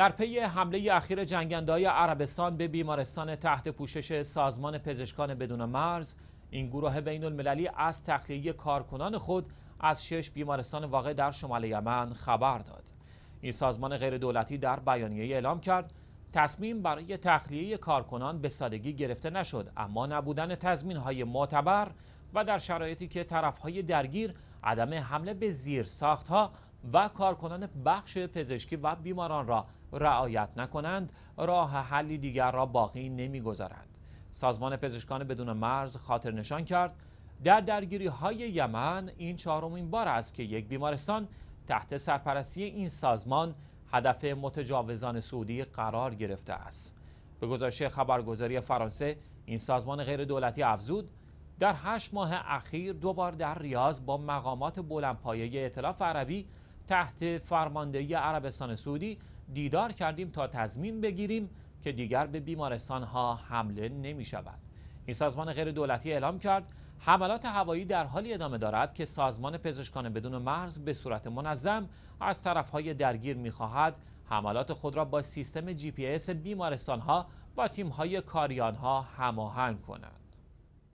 در پی حمله اخیر جنگندههای عربستان به بیمارستان تحت پوشش سازمان پزشکان بدون مرز این گروه بین المللی از تخلیه کارکنان خود از شش بیمارستان واقع در شمال یمن خبر داد این سازمان غیردولتی در بیانیه اعلام کرد تصمیم برای تخلیه کارکنان به سادگی گرفته نشد اما نبودن تضمین های معتبر و در شرایطی که های درگیر عدم حمله به زیر ساختها و کارکنان بخش پزشکی و بیماران را رعایت نکنند راه حلی دیگر را باقی نمیگذارند سازمان پزشکان بدون مرز خاطر نشان کرد در درگیری های یمن این چهارمین بار است که یک بیمارستان تحت سرپرستی این سازمان هدف متجاوزان سعودی قرار گرفته است به گزارش خبرگزاری فرانسه این سازمان غیر دولتی افزود در هشت ماه اخیر دوبار در ریاض با مقامات بلندپایه اطلاف عربی تحت فرماندهی عربستان سعودی دیدار کردیم تا تضمین بگیریم که دیگر به بیمارستان ها حمله نمی شود. این سازمان غیر دولتی اعلام کرد حملات هوایی در حالی ادامه دارد که سازمان پزشکان بدون مرز به صورت منظم از طرف های درگیر می خواهد حملات خود را با سیستم جی پی بیمارستان ها و تیم های کاریان ها هماهنگ کند.